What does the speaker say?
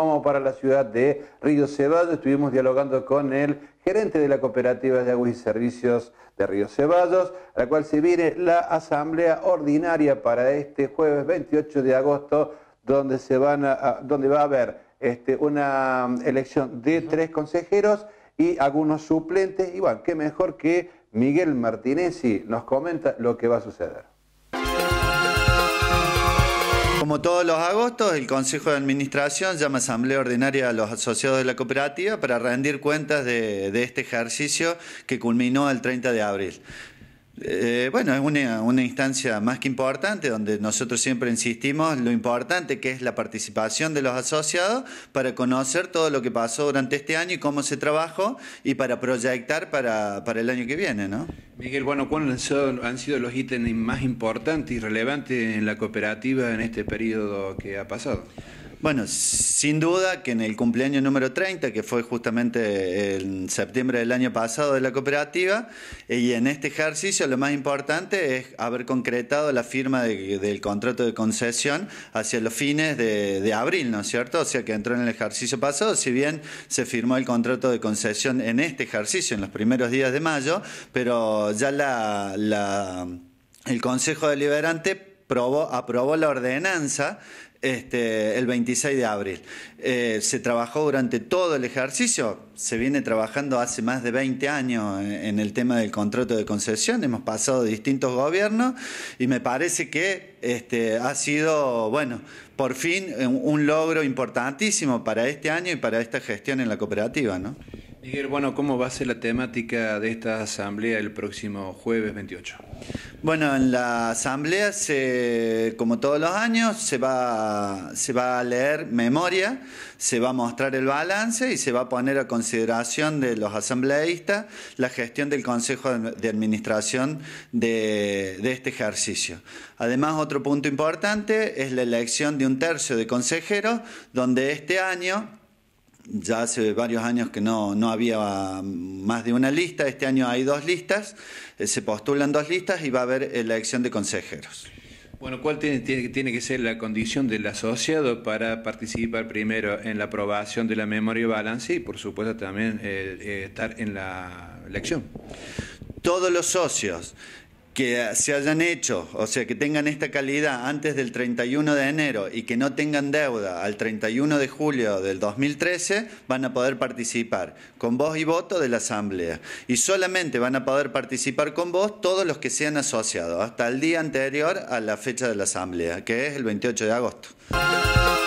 Vamos para la ciudad de Río Ceballos. Estuvimos dialogando con el gerente de la cooperativa de aguas y servicios de Río Ceballos, a la cual se viene la asamblea ordinaria para este jueves 28 de agosto, donde, se van donde va a haber este, una um, elección de tres consejeros y algunos suplentes. Y bueno, qué mejor que Miguel y nos comenta lo que va a suceder. Como todos los agostos, el Consejo de Administración llama a asamblea ordinaria a los asociados de la cooperativa para rendir cuentas de, de este ejercicio que culminó el 30 de abril. Eh, bueno, es una, instancia más que importante donde nosotros siempre insistimos lo importante que es la participación de los asociados para conocer todo lo que pasó durante este año y cómo se trabajó y para proyectar para, el año que viene, ¿no? Miguel, bueno, ¿cuáles han sido, los ítems más importantes y relevantes en la cooperativa en este periodo que ha pasado? Bueno, sin duda que en el cumpleaños número 30, que fue justamente en septiembre del año pasado de la cooperativa, eh, y en este ejercicio lo más importante es haber concretado la firma del contrato de concesión hacia los fines de, abril, ¿no es cierto? O sea que entró en el ejercicio pasado, si bien se firmó el contrato de concesión en este ejercicio, en los primeros días de mayo, pero ya la, el Consejo Deliberante aprobó la ordenanza este, el 26 de abril. Eh, se trabajó durante todo el ejercicio, se viene trabajando hace más de 20 años en, el tema del contrato de concesión, hemos pasado distintos gobiernos y me parece que este, ha sido, bueno, por fin eh, un, logro importantísimo para este año y para esta gestión en la cooperativa, Miguel, bueno, ¿cómo va a ser la temática de esta asamblea el próximo jueves 28? Bueno, en la asamblea, se, como todos los años, se va, se va a leer memoria, se va a mostrar el balance y se va a poner a consideración de los asambleístas la gestión del Consejo de Administración de, de este ejercicio. Además, otro punto importante es la elección de un tercio de consejeros, donde este año ya hace varios años que no, había más de una lista, este año hay dos listas, eh, se postulan dos listas y va a haber la elección de consejeros. Bueno, ¿cuál tiene, tiene, que ser la condición del asociado para participar primero en la aprobación de la memoria y balance y por supuesto también eh, eh, estar en la elección? Todos los socios que se hayan hecho, o sea, que tengan esta calidad antes del 31 de enero y que no tengan deuda al 31 de julio del 2013, van a poder participar con voz y voto de la Asamblea. Y solamente van a poder participar con voz todos los que sean asociados, hasta el día anterior a la fecha de la Asamblea, que es el 28 de agosto.